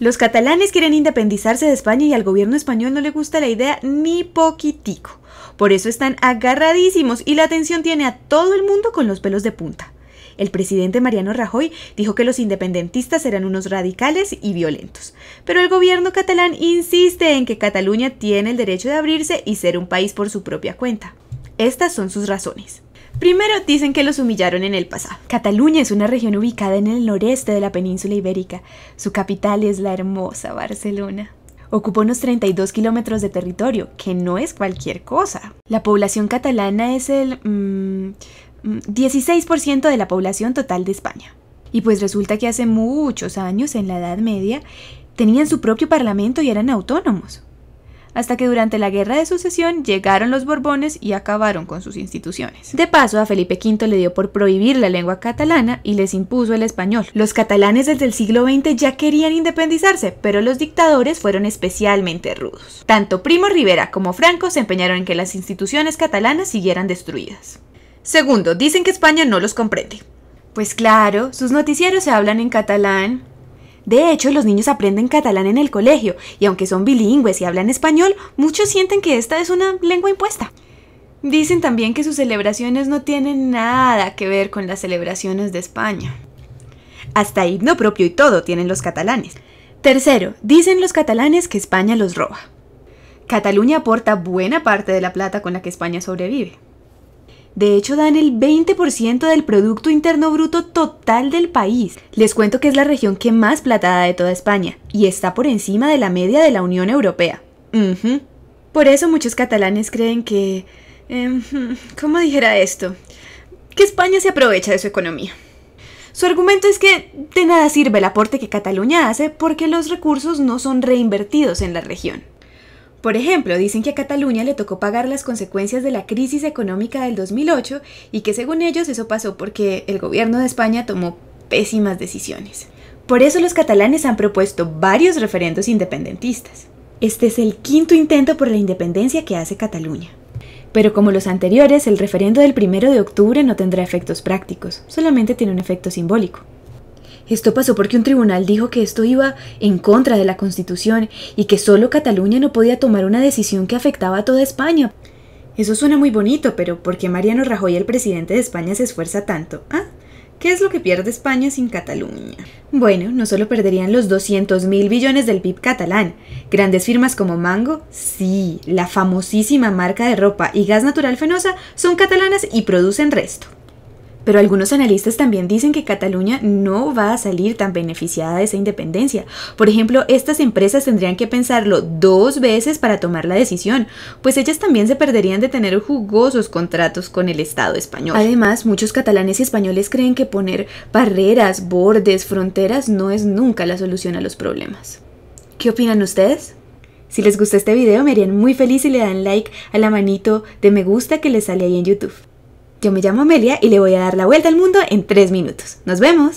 Los catalanes quieren independizarse de España y al gobierno español no le gusta la idea ni poquitico. Por eso están agarradísimos y la atención tiene a todo el mundo con los pelos de punta. El presidente Mariano Rajoy dijo que los independentistas eran unos radicales y violentos, pero el gobierno catalán insiste en que Cataluña tiene el derecho de abrirse y ser un país por su propia cuenta. Estas son sus razones. Primero dicen que los humillaron en el pasado. Cataluña es una región ubicada en el noreste de la península ibérica. Su capital es la hermosa Barcelona. Ocupa unos 32 kilómetros de territorio, que no es cualquier cosa. La población catalana es el 16% mm, mm, de la población total de España. Y pues resulta que hace muchos años, en la Edad Media, tenían su propio parlamento y eran autónomos hasta que durante la Guerra de Sucesión llegaron los Borbones y acabaron con sus instituciones. De paso, a Felipe V le dio por prohibir la lengua catalana y les impuso el español. Los catalanes desde el siglo XX ya querían independizarse, pero los dictadores fueron especialmente rudos. Tanto Primo Rivera como Franco se empeñaron en que las instituciones catalanas siguieran destruidas. Segundo, dicen que España no los comprende. Pues claro, sus noticieros se hablan en catalán, de hecho, los niños aprenden catalán en el colegio y aunque son bilingües y hablan español, muchos sienten que esta es una lengua impuesta. Dicen también que sus celebraciones no tienen nada que ver con las celebraciones de España. Hasta himno propio y todo tienen los catalanes. Tercero, dicen los catalanes que España los roba. Cataluña aporta buena parte de la plata con la que España sobrevive. De hecho, dan el 20% del Producto Interno Bruto total del país. Les cuento que es la región que más plata de toda España y está por encima de la media de la Unión Europea. Por eso muchos catalanes creen que... Em, ¿Cómo dijera esto? Que España se aprovecha de su economía. Su argumento es que de nada sirve el aporte que Cataluña hace porque los recursos no son reinvertidos en la región. Por ejemplo, dicen que a Cataluña le tocó pagar las consecuencias de la crisis económica del 2008 y que según ellos eso pasó porque el gobierno de España tomó pésimas decisiones. Por eso los catalanes han propuesto varios referendos independentistas. Este es el quinto intento por la independencia que hace Cataluña. Pero como los anteriores, el referendo del 1 de octubre no tendrá efectos prácticos, solamente tiene un efecto simbólico. Esto pasó porque un tribunal dijo que esto iba en contra de la Constitución y que solo Cataluña no podía tomar una decisión que afectaba a toda España. Eso suena muy bonito, pero ¿por qué Mariano Rajoy, el presidente de España, se esfuerza tanto? ¿Ah? ¿Qué es lo que pierde España sin Cataluña? Bueno, no solo perderían los 200 mil billones del PIB catalán, grandes firmas como Mango, sí, la famosísima marca de ropa y gas natural fenosa son catalanas y producen resto. Pero algunos analistas también dicen que Cataluña no va a salir tan beneficiada de esa independencia. Por ejemplo, estas empresas tendrían que pensarlo dos veces para tomar la decisión, pues ellas también se perderían de tener jugosos contratos con el Estado español. Además, muchos catalanes y españoles creen que poner barreras, bordes, fronteras no es nunca la solución a los problemas. ¿Qué opinan ustedes? Si les gustó este video me harían muy feliz si le dan like a la manito de me gusta que les sale ahí en YouTube. Yo me llamo Amelia y le voy a dar la vuelta al mundo en tres minutos. ¡Nos vemos!